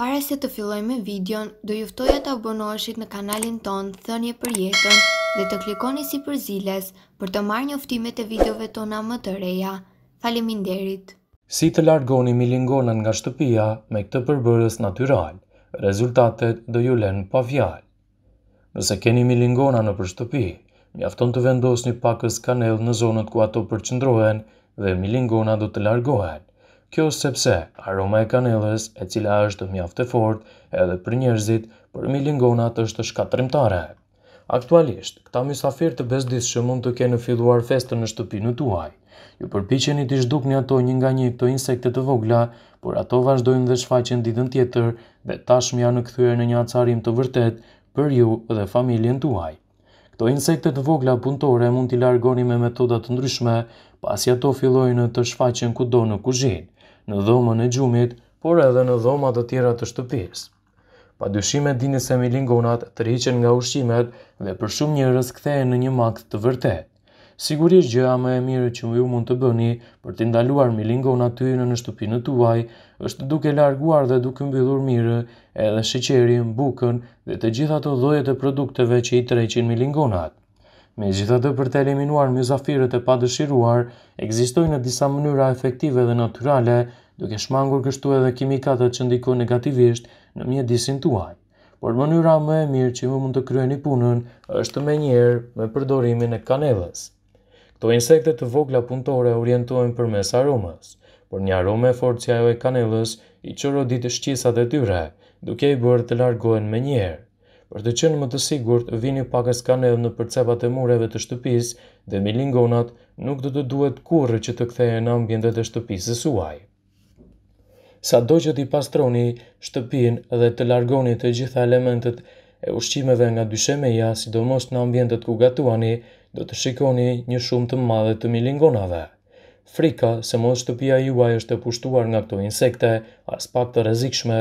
Para se të filloj me videon, do juftoja të abonoheshit në kanalin ton Thënje për jetën dhe të klikoni si për ziles për të marrë njoftimet e videove tona më të reja. Faleminderit! Si të largoni milingonën nga shtëpia me këtë përbërës natural, rezultatet do ju lenë pa fjalë. Nëse keni milingona në për shtëpi, mjafton të vendosni pakës kanel në zonët ku ato përqëndrohen dhe milingona do të largohen, Kjo sepse aroma e kanelës, e cila është mjaft e fortë edhe për njerëzit, për milingonat është shkatrimtare. Aktualisht, këta mysafir të bezdis që mund të kenë filluar festën në shtëpinë tuaj. Ju përpiqeni të zhduk një ato një nga një këto insekte të vogla, por ato vazhdojnë dhe shfaqen ditën tjetër dhe tashmja janë në këthyre në një acarim të vërtet për ju dhe familjen tuaj. Këto insekte të vogla punëtore mund t'i largoni me metodat të ndryshme, pasi ato fillojnë të shfaqen kudo në kuzhinë në dhomën e gjumit, por edhe në dhomat të tjera të shtëpis. Pa dyshime dini se milingonat të rriqen nga ushqimet dhe për shumë njërës kthehe në një makt të vërtet. Sigurisht gjëja më e mirë që ju mund të bëni për të ndaluar milingonat të jenë në shtëpinë tuaj, është duke larguar dhe duke mbyllur mirë edhe shqeqerin, bukën dhe të gjitha të dhojët e produkteve që i treqin milingonat. Me gjitha të për të eliminuar mjëzafirët e padëshiruar, egzistojnë në disa mënyra efektive dhe naturale, duke shmangur kështu edhe kimikatët që ndiko negativisht në mjedisin tuaj. Por mënyra më e mirë që më mund të kryeni punën është me njerë me përdorimin e kanelës. Këto insekte të vogla punëtore orientojnë për mes aromës, por një arome e forcja jo e kanelës i qërodit shqisat e tyre, duke i bërë të largohen me njerë për të qenë më të sigurt, vini pak e skanev në përcepat e mureve të shtëpis dhe me lingonat nuk do të duhet kurë që të ktheje në ambjendet e shtëpisë suaj. Sa do që t'i pastroni shtëpin dhe të largoni të gjitha elementet e ushqimeve nga dyshemeja, sidomos në ambjendet ku gatuani, do të shikoni një shumë të madhe të milingonave frika se mos shtëpia juaj është e pushtuar nga këto insekte, as pak të rezikshme,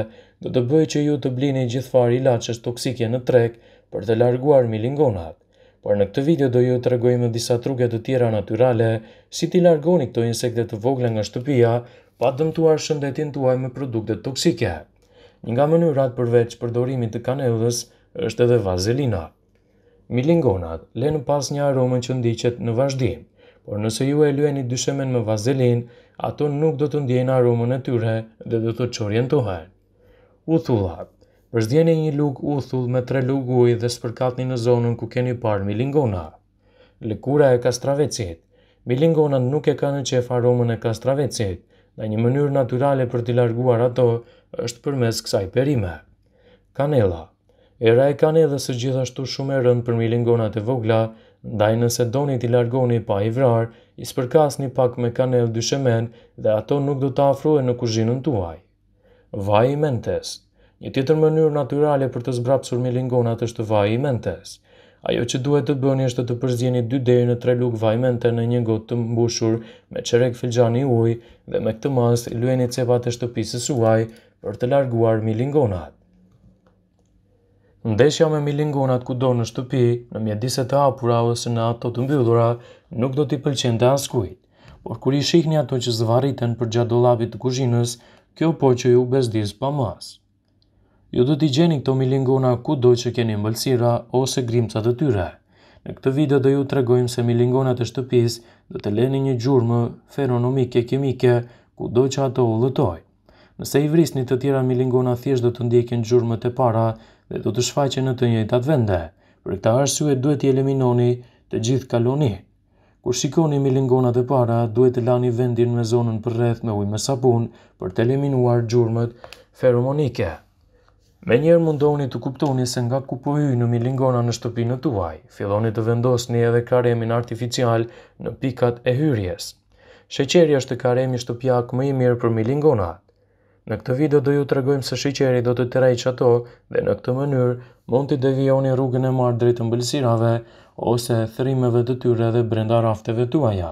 do të bëjë që ju të blini gjithfar ilaqës toksike në trek për të larguar milingonat. Por në këtë video do ju të regojme disa truket të tjera naturale, si ti largoni këto insekte të vogle nga shtëpia, pa dëmtuar shëndetin tuaj me produkte toksike. Një nga mënyrat përveç përdorimit të kanellës është edhe vazelina. Milingonat le në pas një aromen që ndiqet në vazhdim por nëse ju e lueni dyshemen me vazelin, ato nuk do të ndjejnë aromën e tyre dhe do të qorjen të herë. U thullat, përzdjeni një lukë u thull me tre lukë ujë dhe spërkatni në zonën ku keni parë milingona. Lëkura e kastravecit Milingona nuk e ka në qef aromën e kastravecit, dhe një mënyrë naturale për t'i larguar ato është përmes kësaj perime. Kanela Era e kanelës është gjithashtu shumë e rëndë për milingonat e vogla ndaj nëse doni t'i largoni pa i vrar, i spërkas një pak me kanel dyshemen dhe ato nuk do t'afruhe në kuzhinën tuaj. Vaj i mentes Një tjetër mënyrë naturale për të zbrapsur me lingonat është vaj i mentes. Ajo që duhet të bëni është të përzjeni 2 deri në 3 lugë vaj mente në një gotë të mbushur me çerek filxhani ujë dhe me këtë mas lueni cepat e shtëpisë suaj për të larguar milingonat. Ndeshja me milingonat ku do në shtëpi, në mjediset të apura ose në ato të mbyllura, nuk do t'i pëlqen të askujt. Por kur i shihni ato që zvariten për gjatë do të kuzhinës, kjo po që ju bezdis pa mas. Ju do t'i gjeni këto milingona ku do që keni mbëlsira ose grimca të tyre. Në këtë video do ju të regojmë se milingonat e shtëpis do të leni një gjurmë feronomike kemike ku do që ato u lëtoj. Nëse i vrisni të tjera milingona thjesht do të ndjekin gjurmët e para, dhe do të shfaqe në të njëjtat vende. Për këtë arsye duhet i eliminoni të gjithë kaloni. Kur shikoni milingonat e para, duhet të lani vendin me zonën për rreth me ujë me sapun për të eliminuar gjurmët feromonike. Me njerë mundoni të kuptoni se nga ku po hyjë në milingona në shtëpinë tuaj, filloni të vendosni edhe karemin artificial në pikat e hyrjes. Sheqeri është karemi shtëpjak më i mirë për milingonat. Në këtë video do ju të regojmë se shiqeri do të të rejtë që ato dhe në këtë mënyrë mund të devijoni rrugën e marë drejtë mbëllësirave ose thërimeve të tyre dhe brenda rafteve të uaja.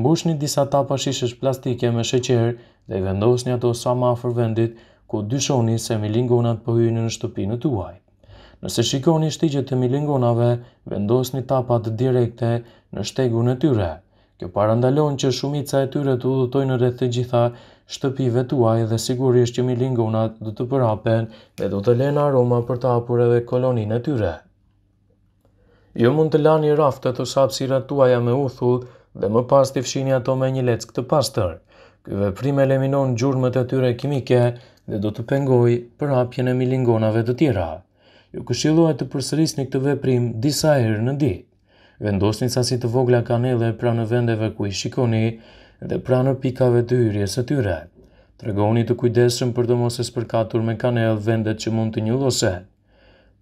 Mbush një disa tapa shishës plastike me shiqeri dhe vendos një ato sa ma afer vendit ku dyshoni se milingonat pëhyjnë po në shtëpinë të uaj. Nëse shikoni shtigjet të milingonave, vendos një tapat direkte në shtegu në tyre. Kjo parandalon që shumica e tyre të udhëtoj në rreth të gjitha shtëpive tuaj dhe sigurisht që milingonat do të përhapen dhe do të lena aroma për të apur edhe kolonin e tyre. Ju mund të lani raftet të sapsira tuaja me uthull dhe më pas të fshini ato me një leckë të pastër. Ky veprim leminon gjurmët e tyre kimike dhe do të pengoj për e milingonave të tjera. Ju këshillohet të përsërisni këtë veprim disa herë në ditë vendosni sasi të vogla kanele pra në vendeve ku i shikoni dhe pra në pikave të hyrjes e tyre. Tregoni të kujdesëm për të mos e spërkatur me kanel vendet që mund të njëllose.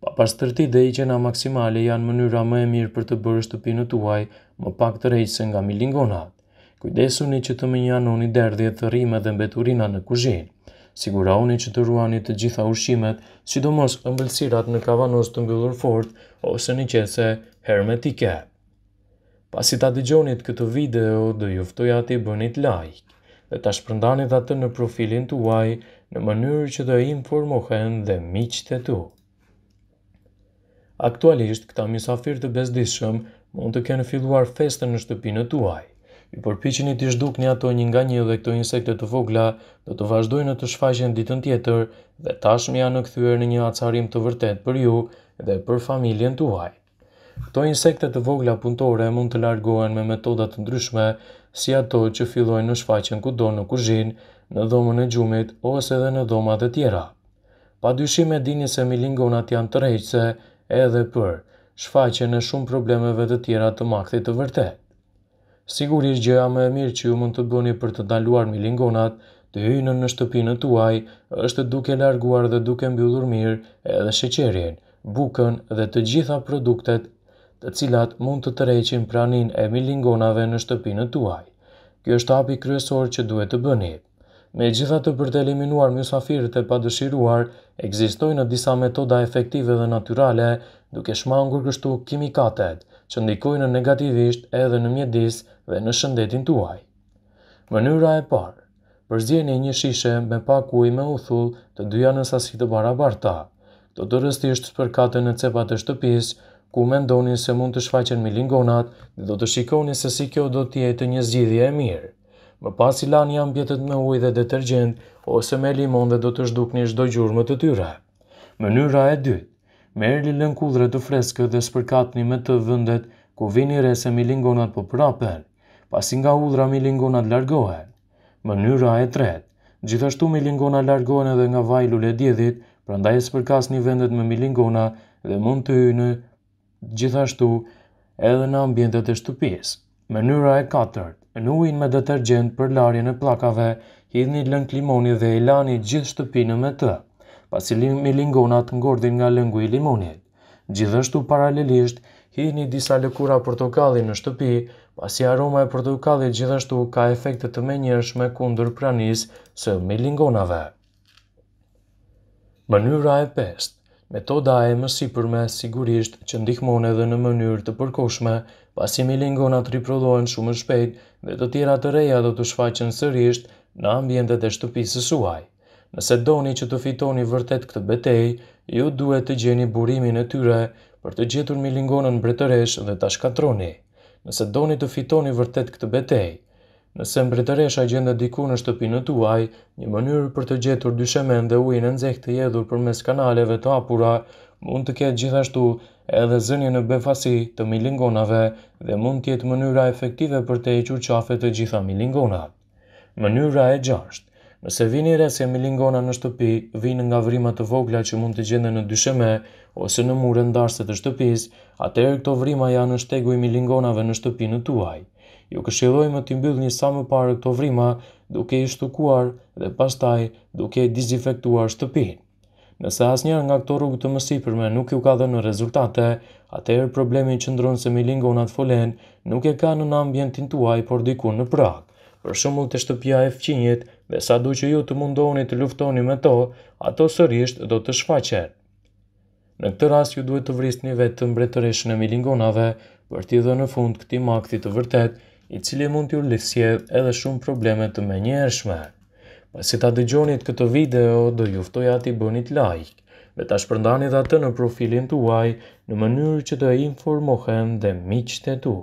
Pa pas të rëti dhe i qena maksimale janë mënyra më e mirë për të bërë shtëpinë tuaj më pak të rejtëse nga milingonat. Kujdesuni që të më një anoni derdhje të rime dhe mbeturina në kuzhinë. Siguroni që të ruani të gjitha ushqimet, sidomos ëmbëlsirat në kavanoz të mbyllur fort ose në qese hermetike. Pasi ta dëgjoni këtë video, do ju ftoj atë bëni të like dhe ta shpërndani atë në profilin tuaj në mënyrë që të informohen dhe miqtë tu. Aktualisht, këta misafirë të bezdishëm mund të kenë filluar festën në shtëpinë tuaj. Mi përpiqeni i të zhdukni një ato një nga një dhe këto insekte të vogla do të vazhdojnë të shfaqen ditën tjetër dhe tashmë janë në këthyër në një acarim të vërtet për ju dhe për familjen tuaj. Këto insekte të vogla punëtore mund të largohen me metodat të ndryshme si ato që fillojnë në shfaqen kudo në kuzhinë, në dhomën e gjumit ose dhe në dhoma e tjera. Pa dyshime dini se milingonat janë të rejtëse edhe për shfaqen e shumë problemeve të tjera të makthit të vërtet. Sigurisht gjëja më e mirë që ju mund të bëni për të daluar milingonat, të hynë në shtëpinë tuaj, është duke larguar dhe duke mbyllur mirë edhe sheqerin, bukën dhe të gjitha produktet të cilat mund të tërheqin pranin e milingonave në shtëpinë tuaj. Kjo është hapi kryesor që duhet të bëni. Me gjitha të për të eliminuar mjusafirët e padëshiruar, egzistojnë në disa metoda efektive dhe naturale, duke shmangur kështu kimikatet, që ndikojnë negativisht edhe në mjedis dhe në shëndetin tuaj. Mënyra e parë, përzjeni një shishe me pak ujë me uthull të dyja në sasi të barabarta. Do të rëstisht përkatën në cepat të shtëpis, ku mendoni se mund të shfaqen milingonat dhe do të shikoni se si kjo do tjetë një zgjidhje e mirë. Më pas i lani ambjetet me ujë dhe detergjent, ose me limon dhe do të shduk një shdo gjurë të tyre. Mënyra e dytë, merë li lën kudre të freskë dhe spërkatni me të vëndet ku vini re milingonat po prapër pasi nga udhra milingonat largohen. Mënyra e tretë, gjithashtu milingonat largohen edhe nga vajlul e djedhit, prandaj e spërkas një vendet me milingona dhe mund të hynë gjithashtu edhe në ambjendet e shtupis. Mënyra e katërt, në ujin me detergjent për larje në plakave, hidhni lëng limoni dhe i lani gjithë shtupinë me të, pasi milingonat ngordin nga lëngu i limonit. Gjithashtu paralelisht, hidhni disa lëkura portokalli në shtupi pasi aroma e portokallit gjithashtu ka efekte të menjërshme kundër pranisë së melingonave. Mënyra e pestë Metoda e më sipërme sigurisht që ndihmon edhe në mënyrë të përkohshme, pasi milingonat riprodhohen shumë shpejt dhe të tjera të reja do të shfaqen sërish në ambientet e shtëpisë suaj. Nëse doni që të fitoni vërtet këtë betejë, ju duhet të gjeni burimin e tyre për të gjetur milingonën mbretëresh dhe ta shkatroni nëse doni të fitoni vërtet këtë betej. Nëse mbretëresha gjendet diku në shtëpinë tuaj, një mënyrë për të gjetur dyshemen dhe ujin e nxehtë të hedhur përmes kanaleve të hapura mund të ketë gjithashtu edhe zënje në befasi të milingonave dhe mund të jetë mënyra efektive për të hequr qafe të gjitha milingonat. Mënyra e gjashtë Nëse vini rresja me lingona në shtëpi, vini nga vrimat të vogla që mund të gjende në dysheme ose në mure ndarse të shtëpis, atër këto vrima janë në shtegu i milingonave në shtëpi në tuaj. Ju këshiloj më të mbyll një sa më parë këto vrima duke i shtukuar dhe pastaj duke i dizifektuar shtëpin. Nëse asnjëra nga këto rrugë të mësipërme nuk ju ka dhënë në rezultate, atëherë problemi që ndronë se milingonat folen nuk e ka në ambientin tuaj, por diku në prag për shumë të shtëpja e fqinjit, dhe sa du që ju të mundoni të luftoni me to, ato sërisht do të shfaqer. Në këtë ras ju duhet të vrist një vetë të mbretëresh në milingonave, për t'i dhe në fund këti maktit të vërtet, i cili mund t'ju lisje edhe shumë problemet të menjërshme. Pasi ta dëgjonit këtë video, do juftoj ati bënit like, dhe ta shpërndani dhe atë në profilin të uaj, në mënyrë që të informohen dhe miqët e tu.